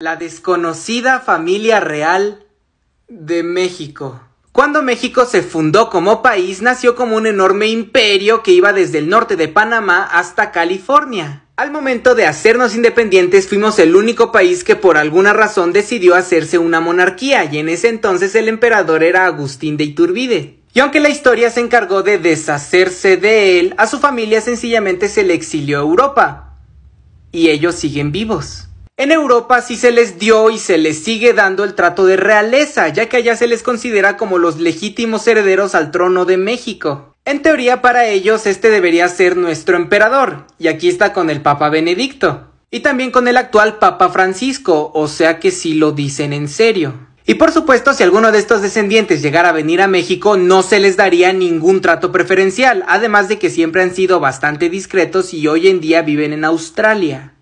La desconocida familia real de México. Cuando México se fundó como país, nació como un enorme imperio que iba desde el norte de Panamá hasta California. Al momento de hacernos independientes fuimos el único país que por alguna razón decidió hacerse una monarquía y en ese entonces el emperador era Agustín de Iturbide. Y aunque la historia se encargó de deshacerse de él, a su familia sencillamente se le exilió a Europa. Y ellos siguen vivos. En Europa sí se les dio y se les sigue dando el trato de realeza, ya que allá se les considera como los legítimos herederos al trono de México. En teoría para ellos este debería ser nuestro emperador, y aquí está con el Papa Benedicto, y también con el actual Papa Francisco, o sea que sí lo dicen en serio. Y por supuesto, si alguno de estos descendientes llegara a venir a México, no se les daría ningún trato preferencial, además de que siempre han sido bastante discretos y hoy en día viven en Australia.